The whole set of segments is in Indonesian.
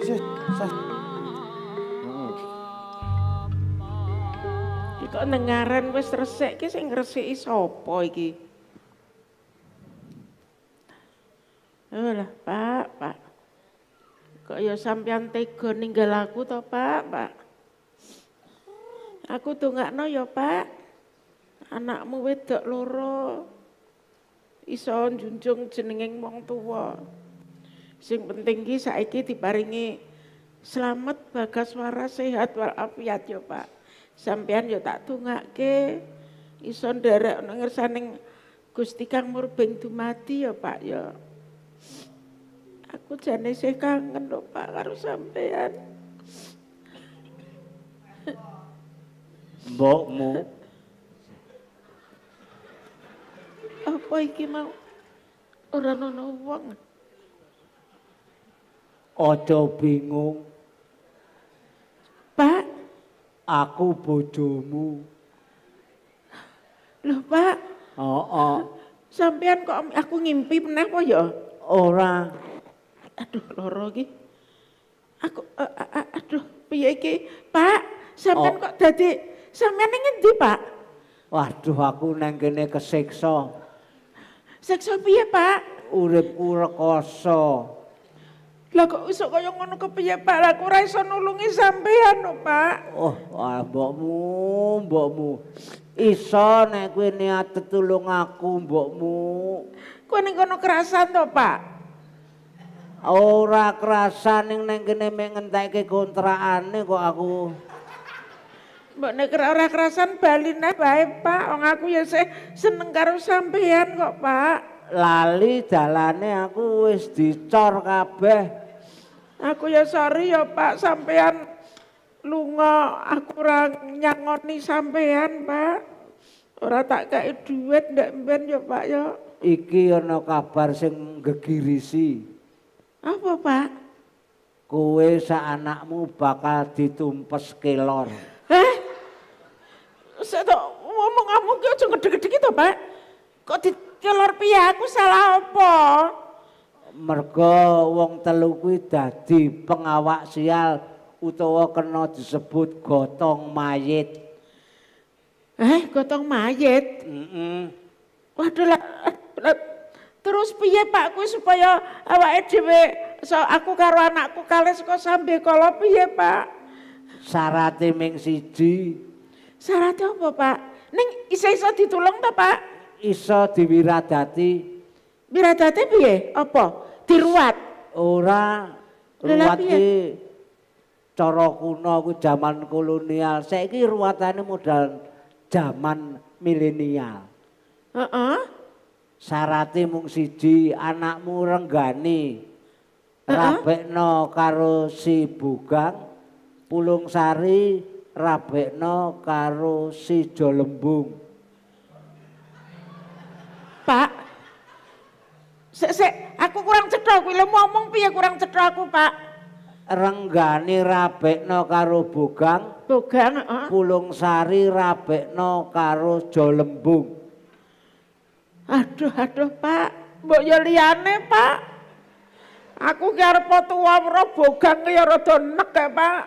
Hmm. Kok nengaran wis resik ki sing ngresiki sapa iki? Oh lah, Pak, Pak. Kok ya sampean tega ninggal aku to, Pak, Pak? Aku dongakno ya, Pak. Anakmu wedok loro. Iso njunjung jenenging wong tuwa. Sing penting ki saiki diparingi selamat bagaswara sehat walafiat yo Pak. Sampean yo tak tungake iso nderek ngersaning Gusti Kang Murbeng dumati yo Pak yo. Aku jane sih kangen lho Pak karo sampean. Mbokmu apa iki mau ora ana wong. Ojo bingung. Pak, aku bojomu. Loh, Pak. Oh, oh. Sampean kok aku ngimpi pernah apa ya? Orang. Aduh, loro iki. Aku uh, uh, aduh, piye iki? Pak, sampean oh. kok dadi sampean ning ngendi, Pak? Waduh, aku nang kene kesiksa. Siksa piye, Pak? Urip rekoso. Lah kok iso kaya ngono kepiye Pak? Aku ora iso nulungi sampean kok Pak. Oh, ah, mbokmu, mbokmu. Iso nek kowe niat tetulung aku, mbokmu. Kowe ning kono kerasan to, Pak? Ora kerasan ning neng kene mek ngenteke e kok aku. Mbok nek ora kerasan bali nek bae, Pak. Wong aku ya seneng karo sampean kok, Pak. lali dalane aku wis dicor kabeh. Aku ya sorry ya Pak sampean lunga aku ora nyangoni sampean Pak. Ora tak kei duit ndak mben ya Pak ya. Iki ana kabar sing gegirisi. Apa Pak? Kowe sa anakmu bakal ditumpes kelor. Eh? Saya tak ngomong kamu ki aja gede ngedek to, Pak. Kok di kelor piye ya, aku salah apa? Mergo wong telu kuwi dadi pengawak sial utawa kena disebut gotong mayit. Eh, gotong mayit? Heeh. Mm -mm. Waduh lah, terus piye Pakku supaya awake dhewe so aku karo anakku kalih kok sambil kala piye Pak? Syaratnya ming siji. Syaratnya apa Pak? Ning isa-isa ditulung ta Pak? iso diwiradati. Wiradati piye? Apa? Diruat. Ora ruwat iki cara kuno kuwi jaman kolonial. Saiki ruwatane modal jaman milenial. Heeh. Uh mung siji anakmu renggani. Uh karo si Bugang Pulung Sari rabekno karo si Jolembung. Pak. Sik sik, aku kurang cetha kuwi mau ngomong piye kurang cetha aku, Pak? Renggane rabekno karo Bogang. Bogang, heeh. Uh. Pulung Sari rabekno karo Jolembung. Aduh, aduh, Pak. Mbok yo liyane, Pak. Aku ki arep tuwa ora Bogang ya rada nek, Pak.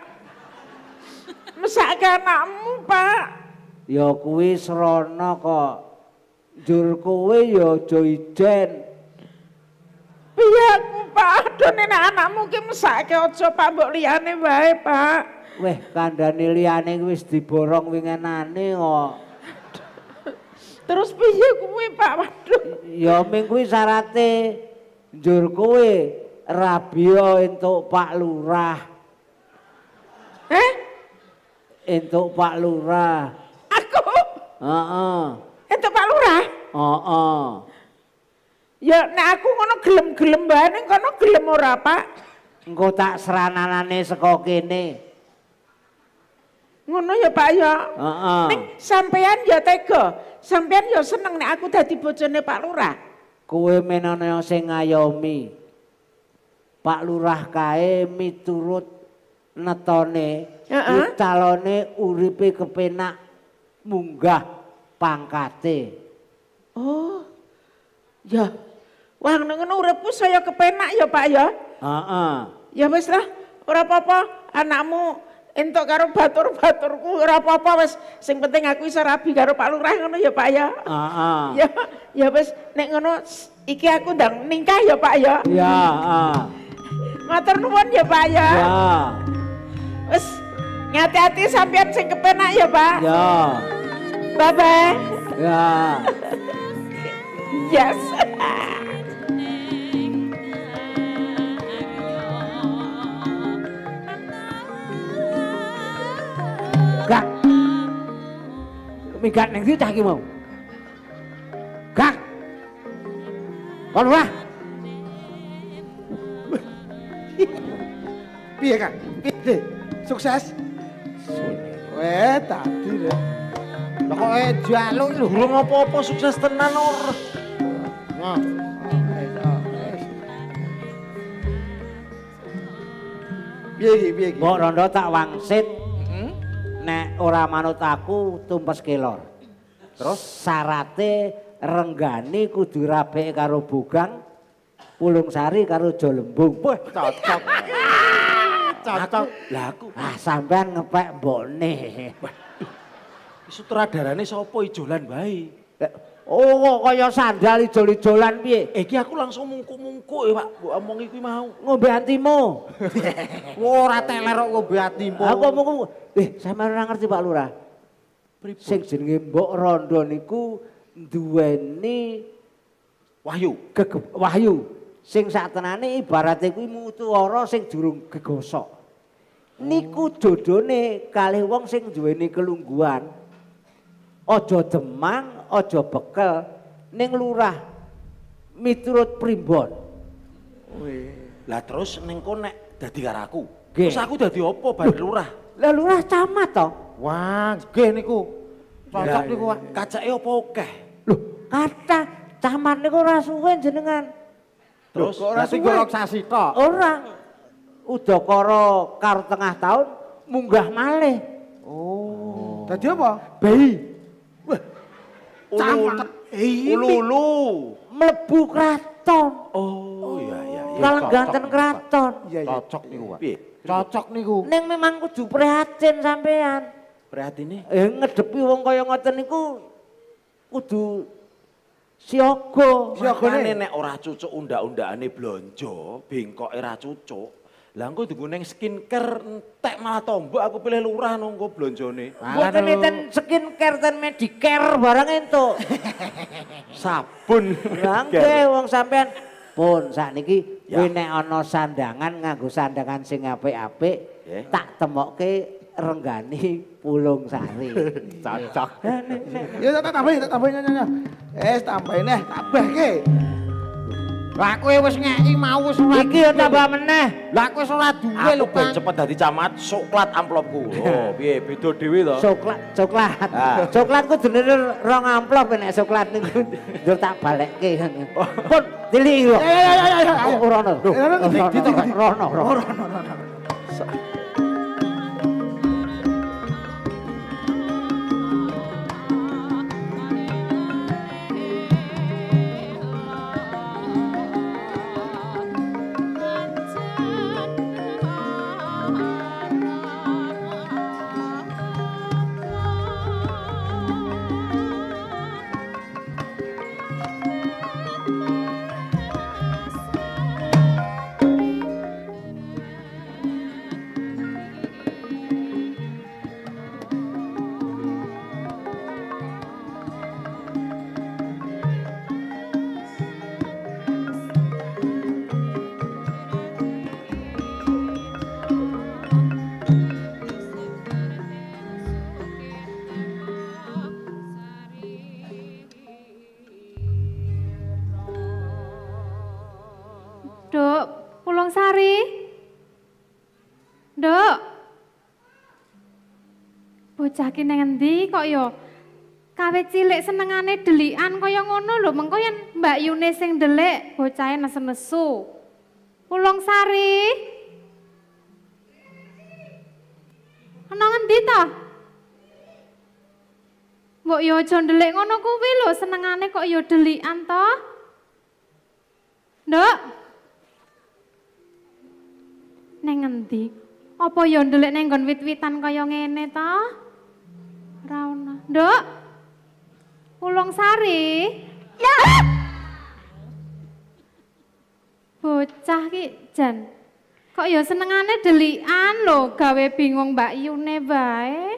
Mesake anakmu, Pak. Ya kuwi srana kok. jur kowe ya aja ijen piyak pak adone anakmu ki mesake aja pambok liyane wae pak weh kandhane liyane wis diborong wingenane kok terus piye kuwi pak waduh ya ming kuwi syarate jur kowe rabio entuk pak lurah eh entuk pak lurah aku heeh Entuk Pak Lurah? Oh, oh. Ya nek aku ngono gelem-gelem bae ning kono gelem ora, Pak. Engko tak serananane saka kene. Ngono ya Pak ya. Heeh. Ning sampean ya tega. Sampean ya seneng nek aku dadi bojone Pak Lurah. Kowe menane sing ngayomi. Pak Lurah kae miturut netone, uh -uh. utalone uripe kepenak munggah pangkate. Oh. Ya. Wah, nengen uripku saya kepenak ya, Pak ya. Heeh. Ya wis lah, ora apa-apa, anakmu entuk karo batur-baturku ora apa-apa wis sing penting aku iso rabi karo Pak Lurah ngono ya Pak ya. Heeh. ya ya wis nek ngono iki aku ndang ningkah ya Pak ya. Ya, heeh. Matur nuwun ya Pak ya. Ya. Wis ngati-ati sampean sing kepenak ya Pak. Ya. Baba. Yeah. Dạ. yes. Gạt Mình gạt đằng dưới tay kia màu Gạt Còn ra Biar kan? Biar Sukses Weh, tak kira Lah kok eh jalu lho. Durung apa-apa sukses tenan lur. Nah. Piye iki piye iki? Mbok Rondo tak wangsit. Heeh. Hmm? Nek ora manut aku tumpes kelor. Terus syarate renggani kudu rapek karo bugang pulung sari karo jolembung. Wah, cocok. cocok. Laku. aku. Ah, sampean ngepek mbokne. Sutradarane sapa ijolan bae? Eh, oh, kaya sandal ijol-ijolan piye? Eh, iki aku langsung mungku-mungku ya, eh, Pak. Mbok omong iki mau. Ngombe antimu. Ora teler kok ngombe antimu. Aku mungku. Eh, sampean ora ngerti Pak Lurah. Pripun? Sing jenenge Mbok Rondo niku duweni wahyu, ke wahyu. Sing saktenane ibarat kuwi mutuwara sing durung gegosok. Niku jodone kalih wong sing duweni kelungguhan ojo demang ojo bekel neng lurah miturut primbon Wih. lah terus neng konek dadi karaku Gih. terus aku dadi apa bar lurah lah lurah camat toh. wah nggih niku cocok niku Pak kacake apa akeh lho kata camat niku ora suwe jenengan terus kok ora suwe sasi tok ora udakara karo tengah tahun munggah malih oh dadi apa bayi Camang. Ulu ulu. Mlebu kraton. Oh iya iya. Kalengganten iya. kraton. Iya, iya. Cocok nih Pak. Cocok niku. Ning memang kudu prihatin sampean. Prihatine? Eh ngedepi wong kaya ngoten niku kudu siaga. Siagane nek ora cucuk unda undakane blonjo, bengkoke era cucuk. Lah engko di skin care entek malah tombok aku pilih lurah nang engko blonjone. Mboten enten skin care ten medicare barang itu. Sabun. Lah wong sampean pun sakniki kuwi nek ana sandangan nganggo sandangan sing apik-apik yeah. tak temokke renggani pulung sari. Cocok. Ya tak tambahin, tak tambahin nyanyi. Eh, tambahin eh, tambah ke. Lah kowe wis ngeki mau wis ora. Iki yo tambah meneh. Lah kowe wis ora duwe lho Kang. cepet dadi camat soklat amplopku. Oh, piye beda dhewe to? Soklat, coklat. Coklat ku jener rong amplop nek soklat niku. Yo tak balekke. Pun dilih yo. Ya ya ya ya. Ora ono. Ora ono. Sari? Dok. Bocah ki nang endi kok yo, Kawit cilik senengane delikan kaya ngono lho, mengko yen Mbak Yune sing delik, bocahe nesu-nesu. Pulung Sari. Ana ngendi ta? Mbok yo aja ndelik ngono kuwi lho, senengane kok yo delikan ta? Nduk. Neng ngendi? Apa ya ndelik neng nggon wit-witan kaya ngene ta? Ora ana. Nduk. Ulung sari. Bocah ki jan. Kok ya senengane delikan lho gawe bingung Mbak Yune bae.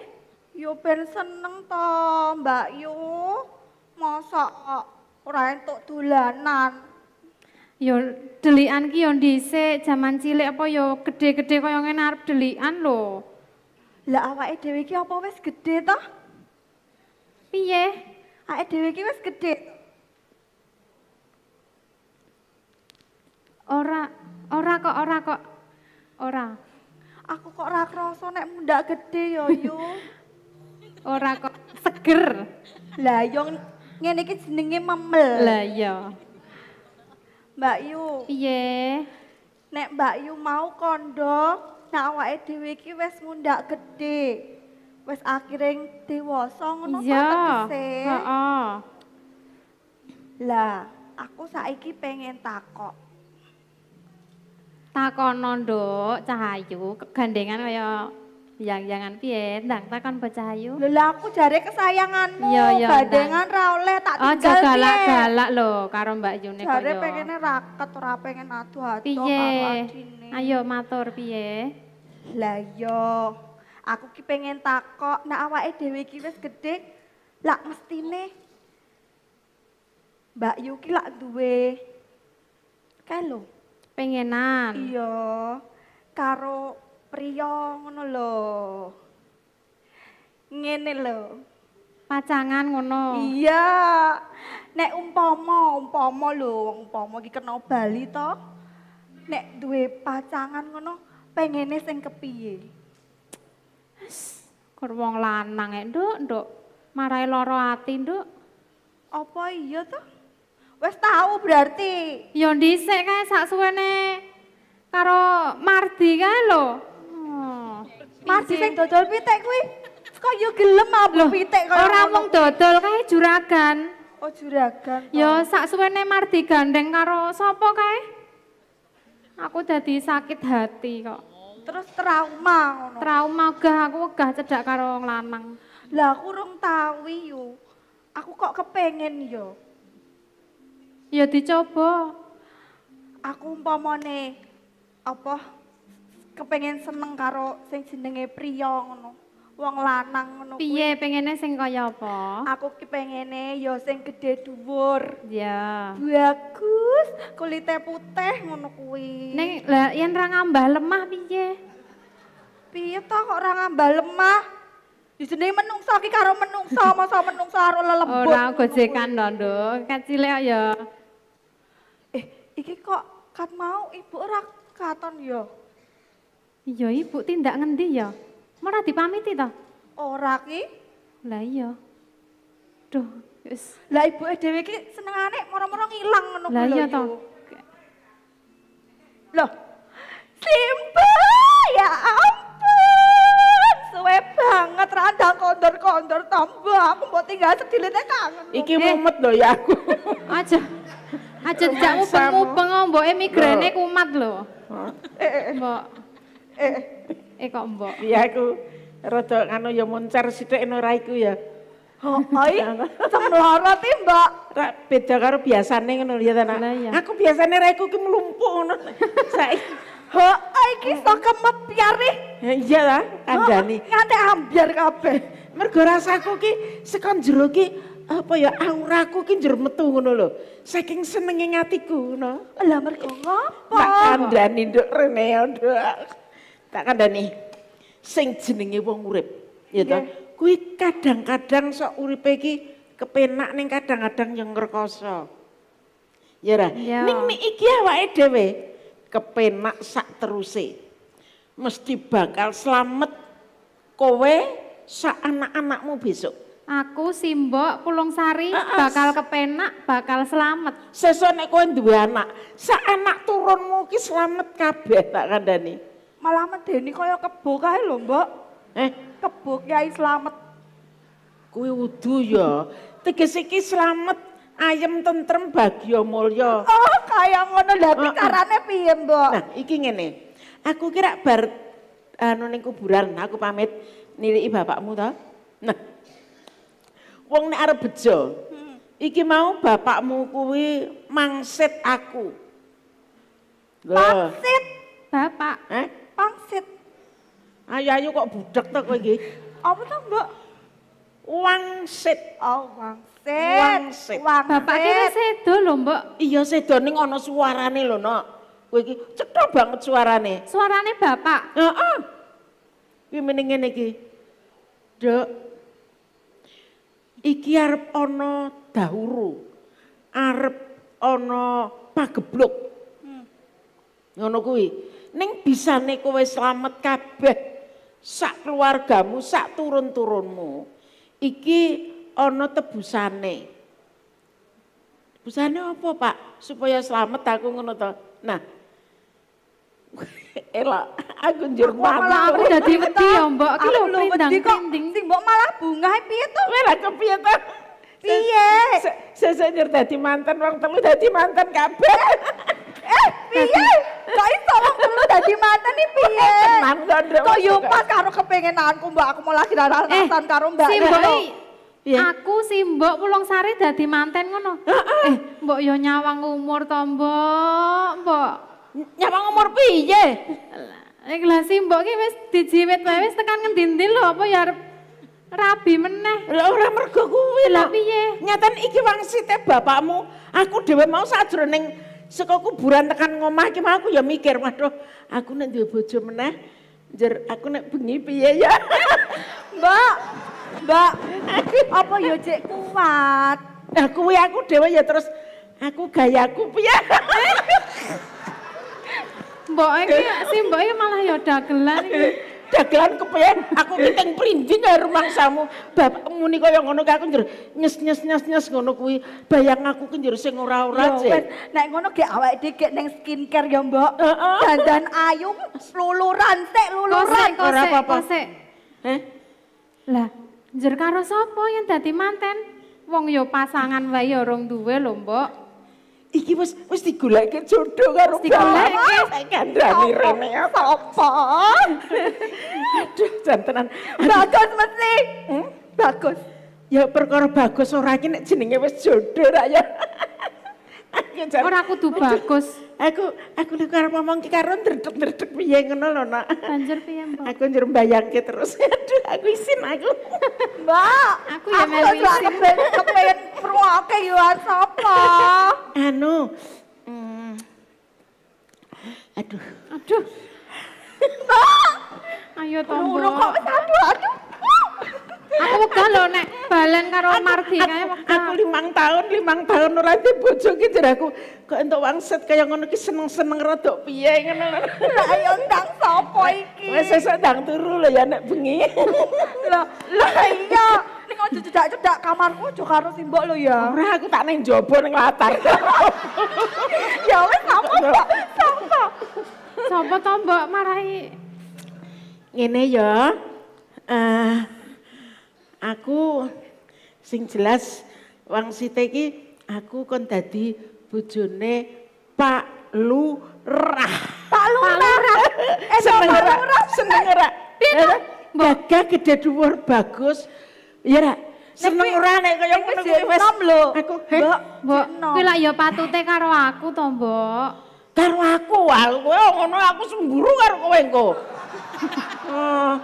Yo ben seneng to Mbak Yu. Masa ora entuk dolanan. yo delian ki yo dhisik jaman cilik apa yo gedhe-gedhe kaya ngene arep delian lho. Lah awake dhewe iki apa wis gedhe to? Piye? Awake dhewe iki wis gedhe. Ora, ora kok, ora kok. Ora. Aku kok ora krasa nek mundak gedhe yo yo. ora kok seger. Lah yo ngene iki jenenge memel. Lah iya. Mbak Yu. Piye? Nek Mbak Yu mau kondo, nek awake dhewe iki wis mundak gedhe. Wis akhire dewasa ngono Iya. Heeh. Lah, aku saiki pengen takok. Takon nondo cahayu kegandengan kayak Yang-yangan piye? Ndang takon bocah ayu. Lho aku jare kesayanganmu. Yo, yo, Badengan ra oleh tak oh, tinggal. Aja oh, galak-galak lho karo Mbak Yune kok yo. Jare pengene raket ora pengen adu ato Piye? Ayo matur piye? Lah yo. Aku ki pengen takok nek awake dhewe ki wis gedhe. Lah mestine Mbak Yuki lak duwe kae lho. Pengenan. Iya. Karo priya ngono lho. Ngene lho. Pacangan ngono. Iya. Nek umpama, umpama lho, wong umpama iki kena bali to. Nek duwe pacangan ngono, pengene sing kepiye? Kur wong lanang nek, Nduk, Nduk. Marai loro ati, Nduk. Apa iya to? Wes tahu berarti. Ya dhisik kae sak suwene karo Mardi kae lho. Marji sing dodol pitik kuwi kok yo gelem apa pitik kok ora mung dodol kae juragan. Oh juragan. Yo sak suwene Mardi gandeng karo sapa kae? Aku jadi sakit hati kok. Terus trauma ngono. Trauma aku gak cedak karo wong Lah aku rung tau yo. Aku kok kepengen yo. Ya dicoba. Aku umpamane apa? apa? kepengen seneng karo sing jenenge pria ngono. Wong lanang ngono. kuwi Piye pengene sing kaya apa? Aku ki pengene ya sing gedhe dhuwur. Ya. Bagus, kulite putih ngono kuwi. Ning lah yen ra ngambah lemah piye? Piye to kok ra ngambah lemah? Jenenge menungso ki karo menungso, masa menungso karo lelembut. Ora gojekan to, Nduk. Kecile ya. Eh, iki kok kat mau ibu ora katon ya? Yo. Iya ibu tindak ngendi ya? Malah dipamiti toh? Ora ki. Lah iya. Duh, wis. Lah ibu eh, dhewe ki senengane moro-moro ngilang ngono kuwi lho. iya toh. Loh. simple ya ampun. Suwe banget randang kondor-kondor tambah aku mau tinggal sedilite kangen. Iki mumet loh ya aku. Aja. Aja dijak mubeng-mubeng mboke eh, migrene kumat lho. Eh, mbok. Eh, eh kok mbok? Iya aku rada anu ya moncer sithik ora iku ya. Hoi, oh, semloro nah, ti mbak. Ra beda karo biasane ngono ya ta nak. Iya. Aku biasane ra iku ki mlumpuk ngono. Saiki hoi oh, iki sok kemepiar ya, ya, Iya ta, kandhani. Oh, nganti ambiar kabeh. Mergo rasaku ki sekon jero ki apa ya auraku ki njur metu ngono lho. Saking senenge hatiku, ngono. Lah mergo ngopo? Tak kandhani nduk rene nduk tak nih sing jenenge wong urip ya kuwi kadang-kadang sok uripe iki kepenak ning kadang-kadang yang ngrekoso ya ra ya. ning iki awake dhewe kepenak sak teruse mesti bakal selamat kowe sak anak-anakmu besok Aku Simbok Pulung Sari bakal kepenak, bakal selamat. Sesuk nek kowe duwe anak, sak anak turunmu ki selamat kabeh tak nih. Malah medeni kaya kebo kae lho, Mbok. Eh, kebo Kiai Slamet. Kuwi wudu ya. Tegese iki slamet, ayem tentrem bagya mulya. Oh, kaya ngono lha uh, karane piye, Mbok? Nah, iki ngene. Aku kira bar anu ning kuburan, aku pamit niliki bapakmu ta. Nah. Wong nek arep bejo, hmm. iki mau bapakmu kuwi mangsit aku. mangset Mangsit bapak. Eh? Ayu-ayu kok budek tak lagi? iki? Apa to, Mbok? Wangsit. Oh, wangsit. Wangsit. wangsit. Bapakku wis sedo lho, Mbak? Iya sedo ning ono suarane loh Nok. Kowe iki cetha banget suarane. Suarane bapak. Heeh. Kuwi meneng ngene iki. Dok. Iki arep ana dahuru. Arep ana pagebluk. Hmm. Ngono kuwi. Ning bisane kowe slamet kabeh sak keluargamu, sak turun-turunmu. Iki ana tebusane. Tebusane apa, Pak? Supaya selamat aku ngono to. Nah. Elok, aku njur malah aku dadi wedi ya, Mbok. Aku lho prindang Sing mbok malah bunga piye to? Wis lah kepiye to? Piye? mantan wong telu dadi mantan kabeh. Eh, piye? Kok iso wong telu dadi manten nih piye? Tenan Kok yo pas karo kepengenanku Mbak, aku mau lagi rarasan eh, karo Mbak. Simbok Aku simbok pulang Sari dadi manten ngono. Eh, Mbok yo nyawang umur to, Mbok. Mbok. Nyawang umur piye? Nek lah simbok ki wis dijiwit wae wis tekan ngendi-endi lho apa ya rabi meneh. Lah ora mergo kuwi lho. Lah piye? Nyaten iki wangsite bapakmu. Aku dhewe mau sajroning Saka kuburan tekan ngomah iki aku ya mikir, waduh, aku nek duwe bojo meneh jer aku nek bengi piye ya. Mbak, Mbak, apa ya cek kuat? Nah, kuwi aku dhewe ya terus aku gayaku piye. Mbok iki si mbok malah ya dagelan iki dagelan kepen aku kiteng printing karo rumangsamu bapak muni kaya ngono aku njero nyes nyes nyes nyes ngono kuwi bayang aku ki njero sing ora-ora jek ya nek ngono gek awak dhewe gek ning skincare ya mbok dandan ayu luluran sik luluran ora apa-apa Heh lah njur karo sapa yang dadi manten wong yo ya pasangan wae ya rong duwe lho mbok Iki wis wis digoleke jodoh karo digoleke kandhani rene apa? Ya, Aduh jan tenan. Bagus mesti. Hmm? Bagus. Ya perkara bagus ora iki nek jenenge wis jodoh ra ya. Ora kudu bagus aku aku nek arep ngomong ki karo ndredeg-ndredeg piye ngono lho nak. Banjur piye, Mbok? Aku njur mbayangke terus. Aduh, aku isin aku. Mbak, aku ya melu isin. Aku kepen kepen ruwake yo sapa? Anu. Hmm. aduh. Aduh. Mbak. Ayo tombol. Urung kok aduh aduh. Aku wegah lho nek balen karo Mardi kae Aku limang tahun, limang tahun ora di bojo ki aku kok entuk wangsit kaya ngono ki seneng-seneng rodok piye ngono lho. Lah ya ndang sapa iki? Wis sesuk ndang turu lho ya nek bengi. Lah lah iya. Ning ojo cedak-cedak kamarku ojo karo simbok lho ya. Ora aku tak nang jaba ning latar. ya wis sapa kok. Sapa? Sapa to mbok marahi? Ngene ya. Eh Aku sing jelas Wang Siteki, aku kon dadi bojone Pak Lurah. Pak Lurah. Eh seneng ora? Seneng ora? Eh, gagah gede dhuwur bagus. Ya ra. Seneng ora nek kaya ngono kuwi wis. Aku eh. Mbok, Mbok, kuwi lak ya patute karo aku to, Mbok. Karo aku, aku ngono aku semburu karo kowe engko. Oh,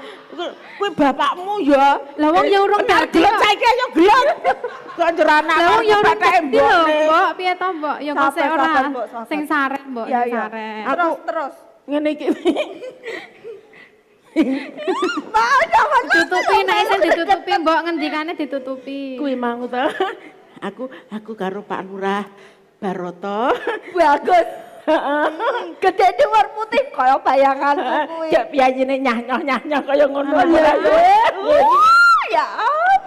Kuwi bapakmu ya. Lah wong ya urung dadi. Lah ya. saiki ya gelon. Konjur anak. Lah wong ya urung dadi lho, Mbok. Piye to, Mbok? Ya kok sik ora sing saret, Mbok, iya, ya, saret. Aku terus ngene iki. Mau coba ya ditutupi nek sing ditutupi Mbok ngendikane ditutupi. Kuwi mau to. Aku aku karo Pak Lurah Baroto. Bagus. Gede di war putih kaya bayangan kuwi. Ya biayane nyah-nyah-nyah kaya ngono ya. Ya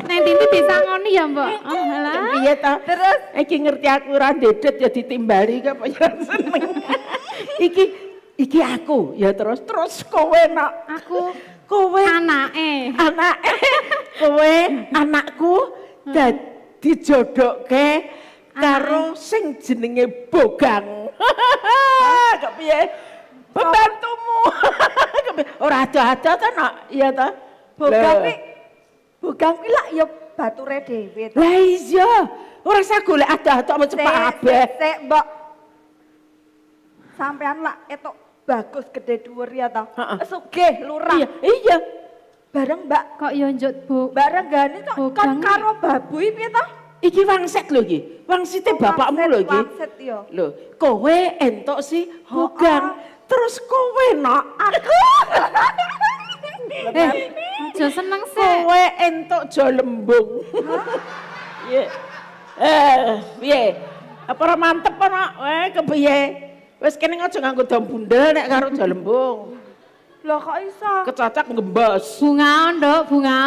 Neng Titi bisa ngoni ya Mbak. Oh halah. Piye ta? Terus iki ngerti aku dedet ya ditimbali kok ya seneng. iki iki aku ya terus terus kowe nak. Aku kowe Anak, eh. Anak. kowe anakku dadi ke? karo sing jenenge bogang. Kepiye? Pembantumu. Ora ada-ada ta nak, iya ta? Bogang kuwi bogang kuwi lak ya bature dhewe. Lah iya, ora usah golek ada-ada mau cepak abeh. Sik, Mbok. Sampean lak itu bagus gede dhuwur ya ta. Sugih lurah. Iya, iya. Bareng Mbak kok yo iya, Bu. Bareng gane kok kan karo babu piye ta? Iki wangsit lho iki. Wangsite bapakmu lho iki. Wangsit yo. Iya. Lho, kowe entuk si Hogan. Terus kowe nak aku. eh, seneng sih. Kowe entuk jo lembung. Iya. Eh, piye? Apa mantep ana? Eh, kepiye? Wis kene aja nganggo dom bundel nek karo jo lembung. Lah kok iso? Kecacak ngembas. Bunga, Nduk, bunga.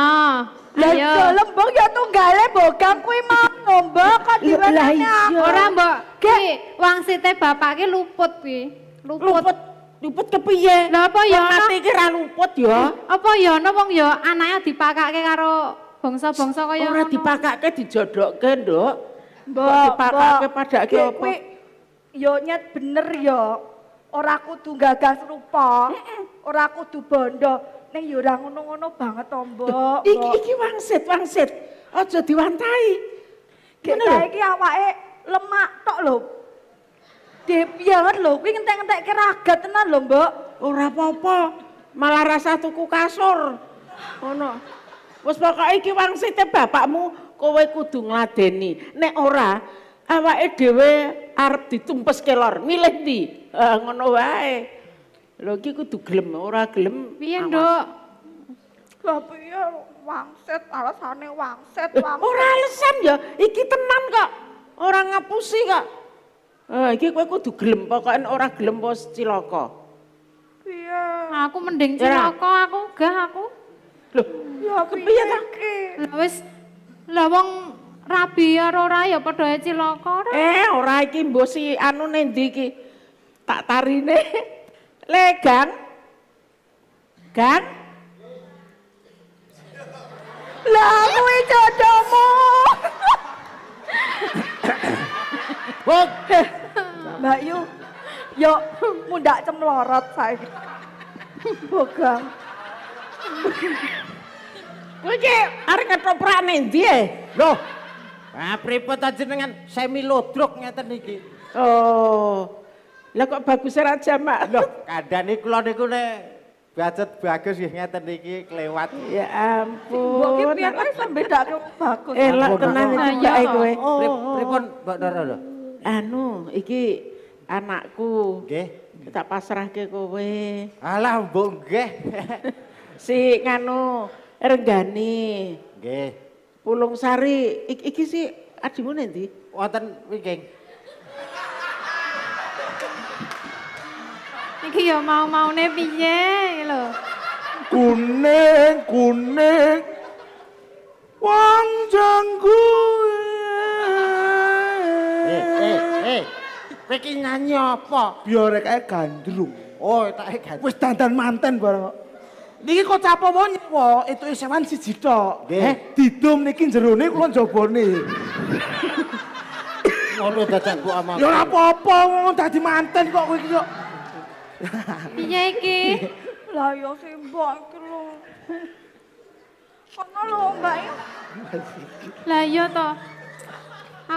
Lah iya lembong ya tunggale bogang kuwi mau lomba kok diwenehne aku. Ora mbok. Ki wangsite bapak ki luput kuwi. Luput. Luput, luput kepiye? Lah apa ya ana? Mati ki ra luput ya. Hmm, apa ya ana wong ya anake dipakake karo bangsa-bangsa kaya ora dipakake dijodokke, Nduk. Mbok dipakake padake apa? Yo ya nyet bener yo. Ya. Ora kudu gagas rupa, ora kudu bondo. Neng yura ora ngono-ngono banget to, Mbok. Iki iki wangsit, wangsit. Aja diwantai. Kita iki awake lemak tok lho. Depianget iya, lho, kuwi ngentek-ngentekke keraga tenan lho, Mbok. Ora apa-apa. Malah rasa tuku kasur. Ngono. Bos pokoke iki wangsite bapakmu kowe kudu ngladeni. Nek ora, awake dhewe arep ditumpes kelor. Milih ndi? Uh, ngono wae. Lho iki kudu gelem, ora gelem. Piye, Nduk? Lah piye wangset, alasane wangset, wangset. Ora alasan ya, iki tenan kok. Ora ngapusi kok. Eh, iki kowe kudu gelem, pokoke ora gelem pos cilaka. Piye? Aku mending ya. cilaka aku, gah aku. Lho, ya kepiye ta? Lah wis lah wong rabi karo ora ya padha cilaka ora. Eh, ora iki mbok si anu ndi iki? Tak tarine legang Gang. lah kuwi jodohmu Wong Mbak Yu yo mundak cemlorot saya bogang Kuwi ki arek ketoprak ning ndi e? Loh. Ah pripun ta jenengan semi lodrok ngeten iki? Oh. Lah kok bagus raja mak? Loh, kadane kula niku nek bacet bagus nggih ya, ngeten niki kelewat. Ya ampun. Mbok ki piye kok iso bedakno bagus. Eh, lak tenan iki bae kowe. Oh, oh, oh. Pripun Mbak Dara lho? Anu, iki anakku. Nggih. Tak pasrahke kowe. Alah, mbok nggih. si nganu Renggani. Nggih. Pulung Sari, iki, iki sih adimu nanti? Wonten wingking. iki ya mau-maune piye lho kuning kuning wong janggu eh eh eh nyanyi apa biar kae gandrung oh tak gandrung wis dandan manten bareng Niki kok capo mau nyewa, itu isewan si Jito. Eh, didum niki jerone kula jabone. Ngono dadak kok amat. Ya apa-apa ngono dadi manten kok kowe iki kok. Piye iki? Lah ya simbok iki lho. Ono lho Mbak. Lah iya to.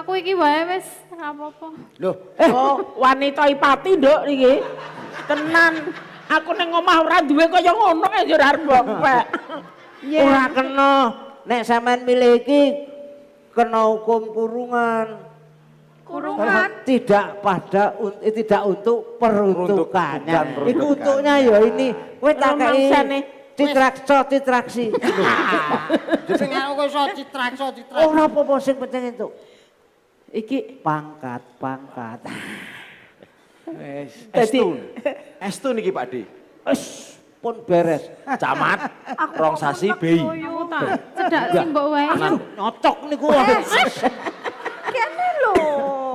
Aku iki wae wis apa-apa. Loh, eh. wanita ipati nduk iki. kenan Aku ning omah ora duwe kaya ngono ya yo arep mbok. Ora kena. Nek sampean milih iki kena hukum kurungan. Kurungan. Tidak pada eh, tidak untuk peruntukannya. itu untuknya ya ini kowe tak kei citrakso citraksi. Sing aku iso citrakso citraksi. Ora apa-apa sing penting itu Iki pangkat, pangkat. Wes, estun. Estun iki Pak Di. es pun beres. Ah, camat, rong sasi bayi. Cedak sing mbok wae. Nyocok niku.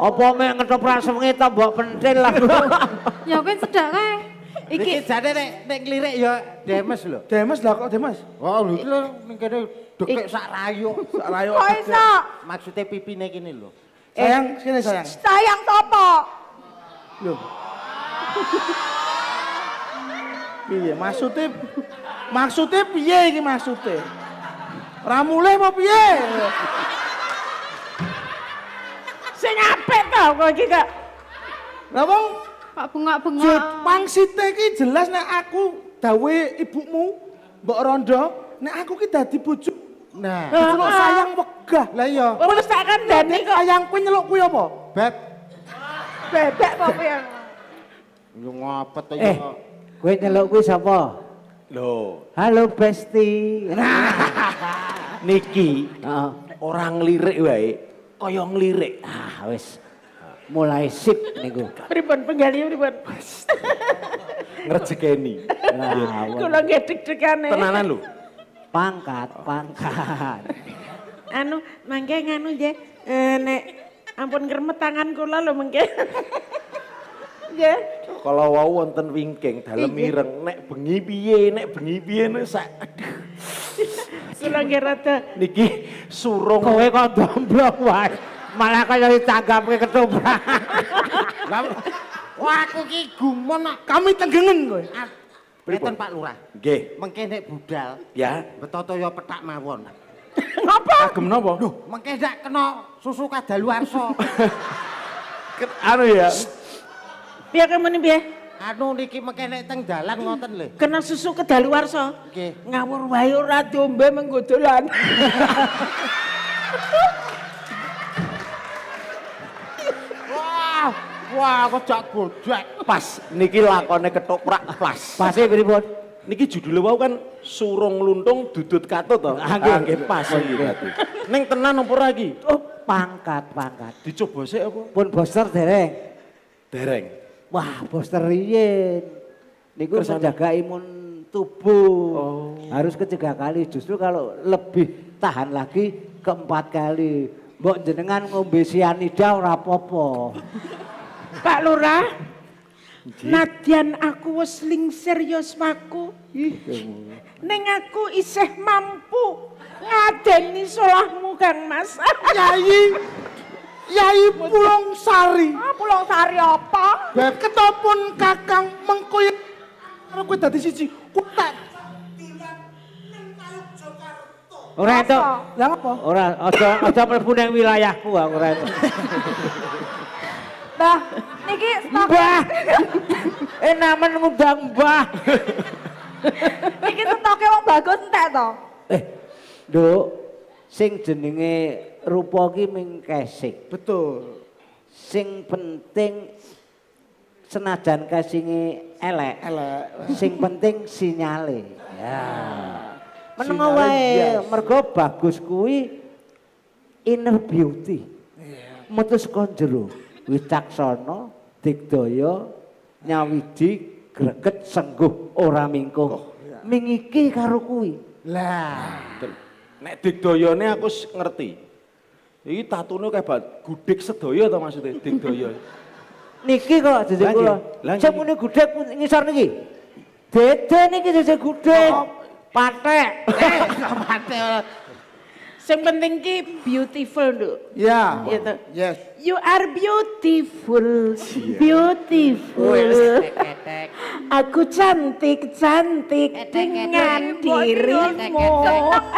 Apa mek ngetoprak sewengi ta mbok pentil lah. ya kuwi cedak kae. Iki jane nek nek klirik ya demes lho. Demes lah kok demes. Oh lho iki lho ning kene dekek sak rayo, sak rayo. Kok iso? Maksude pipine kene lho. Eh, sayang, sini sayang. Sayang topo? Lho. Piye maksudnya maksudnya piye iki maksudnya? Ramule apa piye? Sing apik tau kowe iki kok. Lah wong kok bengok-bengok. Pangsite iki jelas nek aku dawe ibumu Mbok Rondo, nek aku ki dadi bojo. Nah, diceluk ah. sayang wegah. Lah iya. Wis tak kandhani kok. Sayang kuwi nyeluk kuwi apa? Beb. Bebek apa kuwi? Ya. Yo ngapet to eh, Kowe nyeluk kuwi sapa? Lho. Halo Besti. Niki. Heeh. Orang lirik wae. Oyong lirik, Ah wes Mulai sip niku. Ribuan penggali ribuan. Ngrejekeni. Lah, iya. kula nggih deg-degane. Tenanan lu, Pangkat, pangkat. anu, mangke nganu je, eh, nek ampun germet tangan kula lho mangke. Kalau wau wonten wingking dalem mireng nek bengi piye nek bengi piye nek sak aduh. Kula ngira niki surung kowe kok domblong wae. Malah kaya ditanggapke ketoprak. Wah aku ki gumon kami tenggengen kowe. Ah, Pripun Pak Lurah? Nggih. Mengke nek budal ya betoto ya petak mawon. Ngapa? Kagem napa? Lho, mengke dak kena susu kadaluarsa. anu ya. Piye kemene piye? Anu niki mekene teng dalan ngoten lho. Kena susu kedaluwarsa. Nggih. Ngawur wae ora diombe menggo dolan. Wah, wah kok gojek. Pas niki lakone Pas plas. Pase pripun? Niki judulnya wau kan surung luntung dudut katut to. Ah, ah, nggih, pas oh, iki iya, berarti. Ning tenan apa lagi? Oh, pangkat, pangkat. Dicoba sik apa? Pun boster dereng. Dereng. Wah poster riyen. Niku menjaga imun tubuh. Oh. Harus ketiga kali. Justru kalau lebih tahan lagi keempat kali. Mbok jenengan ngombe sianida ora popo. Pak Lurah, Nadian aku wis serius maku. Neng aku iseh mampu ngadeni solahmu Kang Mas. Yai. Yai Pulong Sari. Ah, Pulong Sari apa? Beb ketopun kakang mengkoy. Karo kowe dadi siji, ku tak Ora itu. Lah apa? Ora, aja aja mlebu ning wilayahku ora itu. Mbah, niki Mbah. eh namen ngundang Mbah. niki stoke wong bagus entek to. Eh, Nduk, sing jenenge rupa ki ming Betul. Sing penting senajan kasinge elek. Elek. Sing penting sinyale. Ya. Menengo wae mergo bagus kuwi inner beauty. Yeah. Mutus konjero wicaksana digdaya nyawiji greget sengguh ora mingkuh. Oh, yeah. Mingiki karo kuwi. Lah. Nek digdayane aku ngerti. Iki tatune kaya gudeg sedaya to maksude, digdaya. Niki kok jajak kula. Cek muni gudeg ngisor niki. Dede niki jajak gudeg. Oh. Patek. Eh, patek. Yang penting ki beautiful dulu. Ya. Gitu. Yes. You are beautiful, iya. beautiful. Aku cantik cantik dengan dirimu.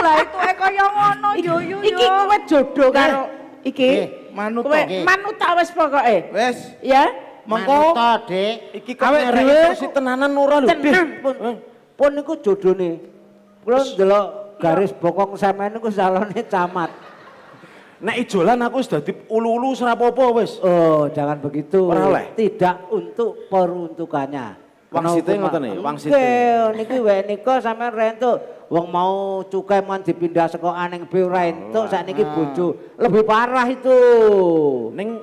Lah itu kaya ngono yo yo. Iki kowe jodoh karo iki. Manut kowe. Manut ta wes pokoke. Wis. Ya. Mengko Dek. Iki kok dhewe tenanan ora lho. Tenan pun. Eh, pun niku jodone. Kula ndelok garis bokong ini niku salonnya camat. Nek ijolan aku sudah di ulu-ulu serapopo wis. Oh, jangan begitu. Peroleh. Tidak untuk peruntukannya. Wang yang ngoten nih? Ya, wang site. Nggih, niki wae niko sama rentuk. Wang mau cukai mau dipindah sekolah aneng B rento saat niki bucu. Lebih parah itu. neng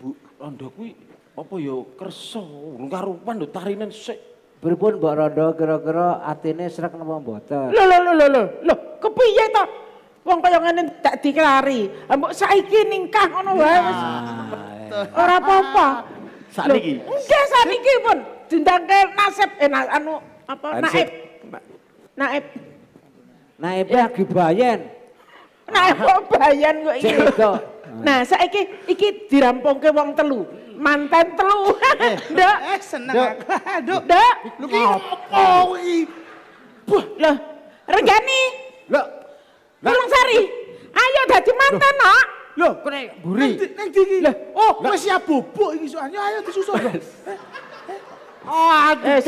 Bu Londo kuwi apa ya kersa, ngarupan lho tarinan sik. Pripun Mbok Rondo kira-kira atine srek napa mboten? Lho lho lho lho lho, kepiye ta? Wong kaya ngene tak dikelari. Mbok saiki ningkah ngono wae ya, wis. Ya. Ora apa-apa. Sakniki. Nggih sakniki pun dindangke nasib eh anu apa naib. Naib. Naib e lagi bayen. Naib kok bayen kok iki. Nah, saiki iki dirampungke wong telu manten telu. Eh, eh, Dek. Eh seneng aku. Aduh. Dek. Lu ki buh, iki? Lah, Regani. Lah. Tulung sari. Ayo dadi manten, nak. Lho, kene mburi. Ning ndi iki? oh, wis siap bubuk iki soalnya ayo disusul. Oh, aduh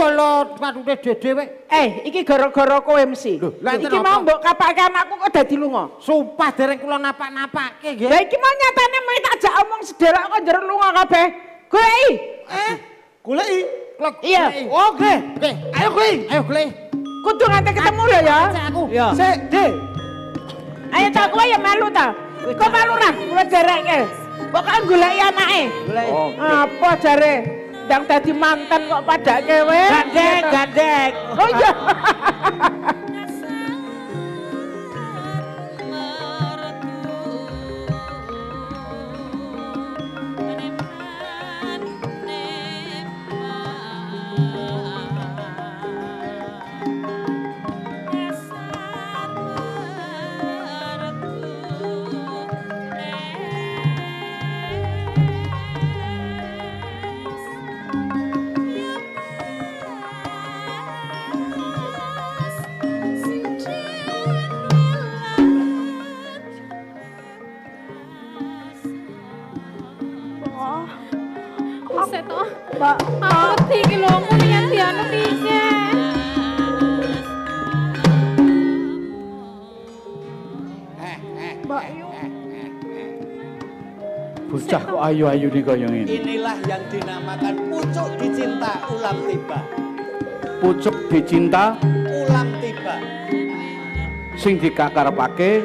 udah dede, weh. Eh, eh ini gara-gara MC, mesti. ini mau mbok kapak anakku kok dadi dilungo, Sumpah dereng lo napak napak Ya, ini mau nyatanya mau tak jak sedelok kok jero lunga kabeh. Golei. Eh, golei. Klok. Oke. Oh, eh. eh, ayo golei. Ayo golei. Kudu nganti ketemu lho ya. Sik, D. Ayo tak kowe ya melu ta. Kok melu nah, kowe jereke. Pokoke golei anake. Oh. Apa jare? Yang tadi mantan kok pada kewe? Gandeng, gandeng. Oh iya. Pak. Ati iki lho muni anu piye. Mbak eh, Yu. Eh, eh, Bocah kok ayu-ayu di kaya ngene. Inilah yang dinamakan pucuk dicinta ulam tiba. Pucuk dicinta ulam tiba. Sing dikakarepake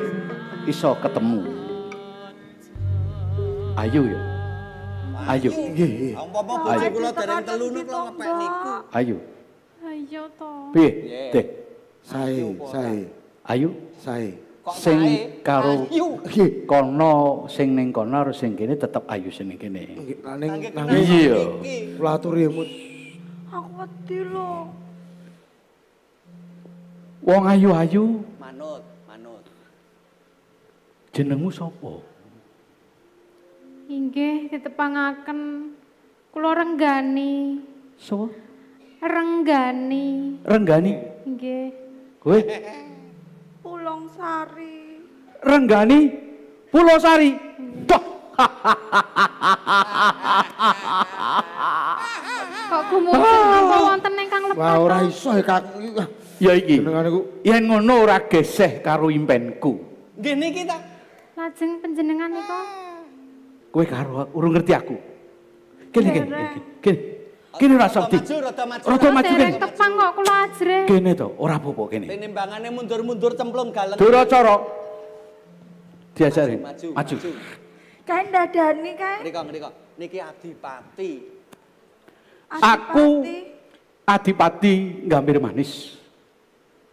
iso ketemu. Ayu ya. Ayo. Nggih, iya, nggih. Iya, iya. Umpama bojo kula dereng telu niku ngepek niku. Ayo. Ayo to. Piye? Teh. Sae, sae. Ayo. Sae. Sing karo kono sing ning kono harus sing kene tetep ayu sing kene. Nggih, ning nang iya. Kula aturi Aku wedi lho. Wong ayu-ayu. Manut, manut. Jenengmu sapa? Inggih ditepangaken kula renggani. So? Renggani. Renggani. Nggih. Kowe? Pulong Sari. Renggani Pulau Sari. Duh. Kok gumugun napa ah. wonten ingkang lebet? Wah ora iso ya, Kak. Ya iki. Yen ngono ora geseh karo impenku. Ngene iki ta. Lajeng panjenengan niku kowe karo urung ngerti aku. Kene kene kene. Kene ora sakti. Rada maju, rada maju. tepang kok kula ajre. Kene to, ora apa-apa kene. Tinimbangane mundur-mundur cemplung galeng. Duracara. Diajari. Maju. Maju. Kae dadani kae. Nriko nriko. Niki adipati. Aku Adipati Gambir Manis.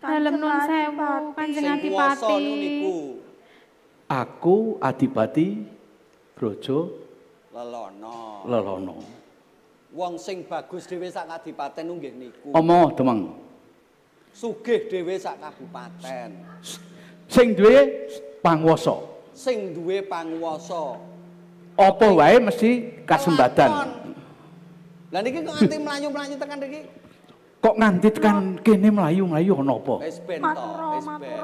Dalem nun sewu Kanjeng Adipati. Aku Adipati Brojo Lelono. Lelono. Wong sing bagus dhewe sak kadipaten nggih niku. Omo temang. Sugih dhewe sak kabupaten. Sing duwe panguwasa. Sing duwe panguwasa. Apa wae mesti kasembadan. Lah niki kok nganti mlayu-mlayu tekan niki? Kok nganti tekan kene mlayu-mlayu ana apa? Wis ben to, wis ben.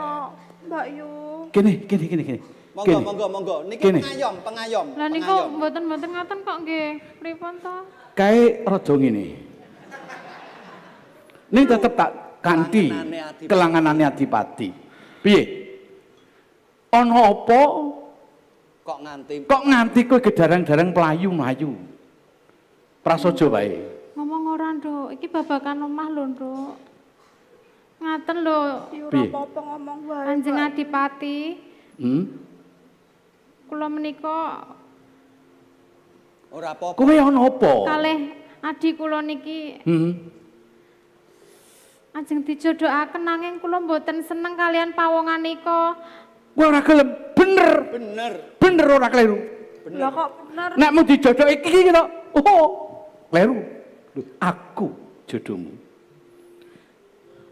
Mbak Yu. Kene, kene, kene, kene. Monggo monggo monggo niki Gini. pengayom pengayom. Lah niku mboten mboten ngaten kok nggih. Pripun to? Kae raja ngene. Ning tetep tak kanti. kelanganane adipati. Piye? Ana apa kok nganti kok nganti kowe gedarang-darang pelayu-mlayu. Prasaja wae. Ngomong ora, Nduk. Iki babakan omah lho, Nduk. Ngaten lho. ora apa-apa ngomong wae. Adipati. Hmm? kula menika ora apa-apa. Kowe ana apa? Kalih adi kula niki. Heeh. Hmm. Ajeng dijodohaken nanging kula mboten seneng kalian pawongan nika. Kowe ora gelem, bener. Bener. Bener ora kleru. Bener. kok bener? Nek mau dijodoh iki gitu. Oh, kleru. Loh, aku jodohmu.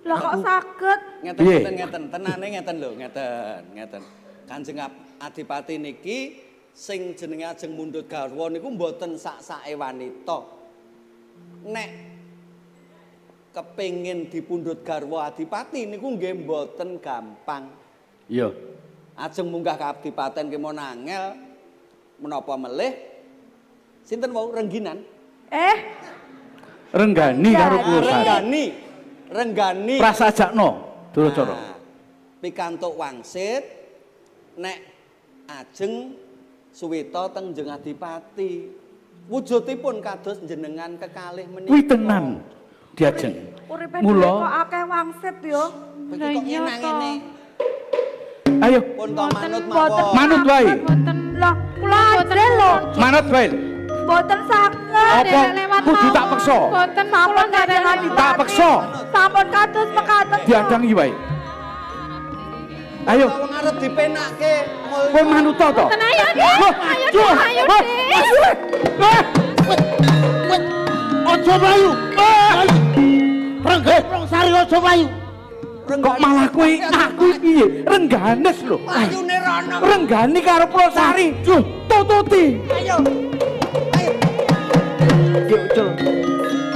Lah kok saged? Ngeten ngeten ngeten, tenane ngeten lho, ngeten ngeten. Kanjeng adipati niki sing jenenge ajeng mundhut garwa niku mboten sak-sake wanita. Nek kepengin dipundhut garwa adipati niku nggih mboten gampang. Iya. Ajeng munggah kadipaten kemon angel menapa melih sinten wau rengginan? Eh. Renggani ya, karo Renggani. Renggani. Renggani. Prasajakno Duracana. Nah, pikantuk wangsit nek ajeng suwita teng adipati wujudipun kados jenengan kekalih menika wi tenan diajeng mula akeh wangsit yo kok enak ngene ayo manut mawon manut wae mboten lah kula ajeng lho manut wae mboten sanget lewat kudu tak peksa mboten tak peksa sampun kados mekaten diajeng wae ayo ngarep dipenake kowe manut to ayo ayo ayo ojo bayu renggeh rong sari ojo bayu kok malah kowe aku piye rengganes lho ayune rono renggani karo pulau sari tototi ayo ayo yuk